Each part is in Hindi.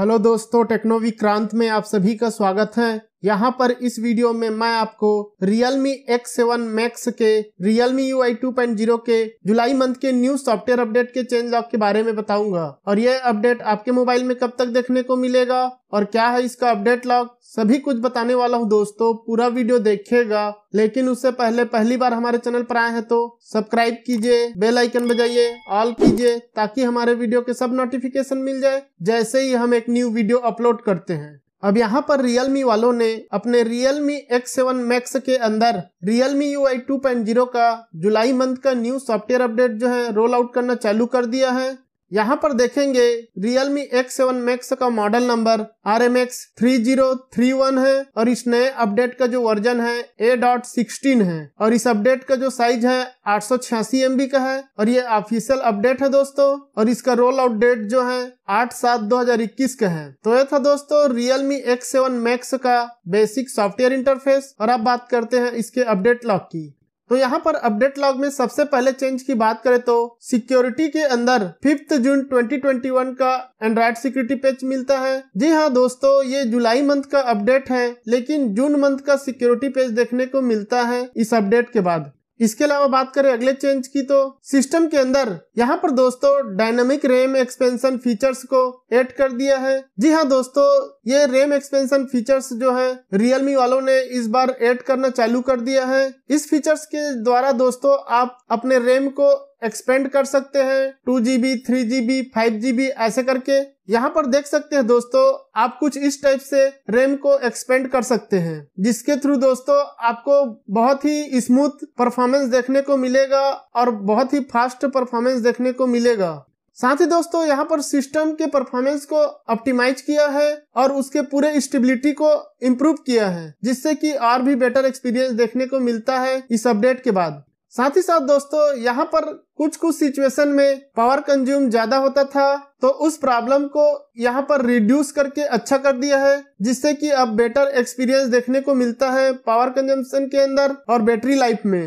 हेलो दोस्तों टेक्नोवी क्रांत में आप सभी का स्वागत है यहाँ पर इस वीडियो में मैं आपको Realme X7 Max के Realme UI 2.0 के जुलाई मंथ के न्यू सॉफ्टवेयर अपडेट के चेंज लॉक के बारे में बताऊंगा और यह अपडेट आपके मोबाइल में कब तक देखने को मिलेगा और क्या है इसका अपडेट लॉक सभी कुछ बताने वाला हूँ दोस्तों पूरा वीडियो देखेगा लेकिन उससे पहले पहली बार हमारे चैनल पर आए हैं तो सब्सक्राइब कीजिए बेल आइकन बजाइए ऑल कीजिए ताकि हमारे वीडियो के सब नोटिफिकेशन मिल जाए जैसे ही हम एक न्यू वीडियो अपलोड करते हैं अब यहाँ पर Realme वालों ने अपने Realme X7 Max के अंदर Realme UI 2.0 का जुलाई मंथ का न्यू सॉफ्टवेयर अपडेट जो है रोल आउट करना चालू कर दिया है यहाँ पर देखेंगे Realme X7 Max का model number R M X three zero three one है और इस नए अपडेट का जो वर्जन है ए डॉट सिक्सटीन है और इस अपडेट का जो साइज है आठ सौ छियासी बी का है और ये ऑफिशियल अपडेट है दोस्तों और इसका रोल आउट डेट जो है आठ सात दो हजार इक्कीस का है तो ये था दोस्तों Realme X7 Max का बेसिक सॉफ्टवेयर इंटरफेस और अब बात करते हैं इसके अपडेट लॉक की तो यहाँ पर अपडेट लॉग में सबसे पहले चेंज की बात करें तो सिक्योरिटी के अंदर फिफ्थ जून 2021 का एंड्रॉइड सिक्योरिटी पेज मिलता है जी हाँ दोस्तों ये जुलाई मंथ का अपडेट है लेकिन जून मंथ का सिक्योरिटी पेज देखने को मिलता है इस अपडेट के बाद इसके अलावा बात करें अगले चेंज की तो सिस्टम के अंदर यहाँ पर दोस्तों डायनामिक रेम एक्सपेंशन फीचर्स को ऐड कर दिया है जी हाँ दोस्तों ये रेम एक्सपेंशन फीचर्स जो है रियलमी वालों ने इस बार ऐड करना चालू कर दिया है इस फीचर्स के द्वारा दोस्तों आप अपने रेम को एक्सपेंड कर सकते हैं two G B three G B five G B ऐसे करके यहाँ पर देख सकते हैं दोस्तों आप कुछ इस टाइप से रैम को एक्सपेंड कर सकते हैं जिसके थ्रू दोस्तों आपको बहुत ही स्मूथ परफॉर्मेंस देखने को मिलेगा और बहुत ही फास्ट परफॉर्मेंस देखने को मिलेगा साथ ही दोस्तों यहाँ पर सिस्टम के परफॉर्मेंस को ऑप्टिमाइज किया है और उसके पूरे स्टेबिलिटी को इम्प्रूव किया है जिससे कि और भी बेटर एक्सपीरियंस देखने को मिलता है इस अपडेट के बाद साथ ही साथ दोस्तों यहाँ पर कुछ कुछ सिचुएशन में पावर कंज्यूम ज्यादा होता था तो उस प्रॉब्लम को यहाँ पर रिड्यूस करके अच्छा कर दिया है जिससे कि अब बेटर एक्सपीरियंस देखने को मिलता है पावर कंजम्पशन के अंदर और बैटरी लाइफ में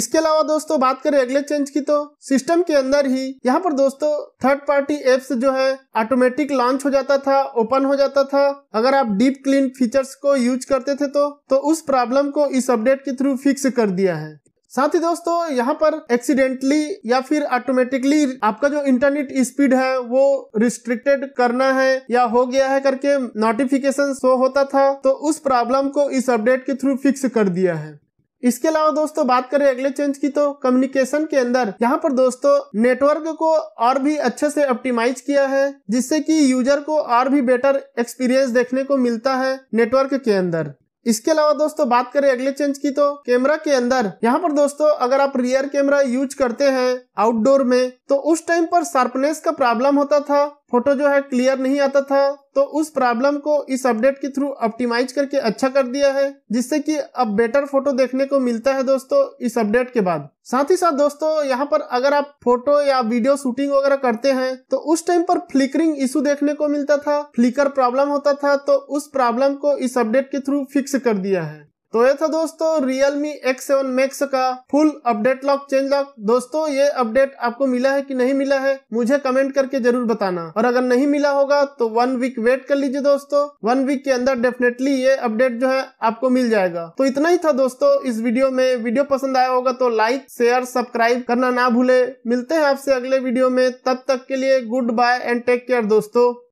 इसके अलावा दोस्तों बात करें अगले चेंज की तो सिस्टम के अंदर ही यहाँ पर दोस्तों थर्ड पार्टी एप्स जो है ऑटोमेटिक लॉन्च हो जाता था ओपन हो जाता था अगर आप डीप क्लीन फीचर्स को यूज करते थे तो तो उस प्रॉब्लम को इस अपडेट के थ्रू फिक्स कर दिया है साथ ही दोस्तों यहाँ पर एक्सीडेंटली या फिर ऑटोमेटिकली आपका जो इंटरनेट स्पीड है वो रिस्ट्रिक्टेड करना है या हो गया है करके नोटिफिकेशन शो होता था तो उस प्रॉब्लम को इस अपडेट के थ्रू फिक्स कर दिया है इसके अलावा दोस्तों बात करें अगले चेंज की तो कम्युनिकेशन के अंदर यहाँ पर दोस्तों नेटवर्क को और भी अच्छे से ऑप्टिमाइज किया है जिससे कि यूजर को और भी बेटर एक्सपीरियंस देखने को मिलता है नेटवर्क के अंदर इसके अलावा दोस्तों बात करें अगले चेंज की तो कैमरा के अंदर यहाँ पर दोस्तों अगर आप रियर कैमरा यूज करते हैं आउटडोर में तो उस टाइम पर शार्पनेस का प्रॉब्लम होता था फोटो जो है क्लियर नहीं आता था तो उस प्रॉब्लम को इस अपडेट के थ्रू ऑप्टिमाइज करके अच्छा कर दिया है जिससे कि अब बेटर फोटो देखने को मिलता है दोस्तों इस अपडेट के बाद साथ ही साथ दोस्तों यहाँ पर अगर आप फोटो या वीडियो शूटिंग वगैरह करते हैं तो उस टाइम पर फ्लिकरिंग इशू देखने को मिलता था फ्लिकर प्रॉब्लम होता था तो उस प्रॉब्लम को इस अपडेट के थ्रू फिक्स कर दिया है तो ये था दोस्तों Realme X7 Max का full update log changelog दोस्तों ये अपडेट आपको मिला है कि नहीं मिला है मुझे कमेंट करके जरूर बताना और अगर नहीं मिला होगा तो वन वीक वेट कर लीजिए दोस्तों वन वीक के अंदर डेफिनेटली ये अपडेट जो है आपको मिल जाएगा तो इतना ही था दोस्तों इस वीडियो में वीडियो पसंद आया होगा तो लाइक शेयर सब्सक्राइब करना ना भूले मिलते हैं आपसे अगले वीडियो में तब तक के लिए goodbye and take care दोस्तों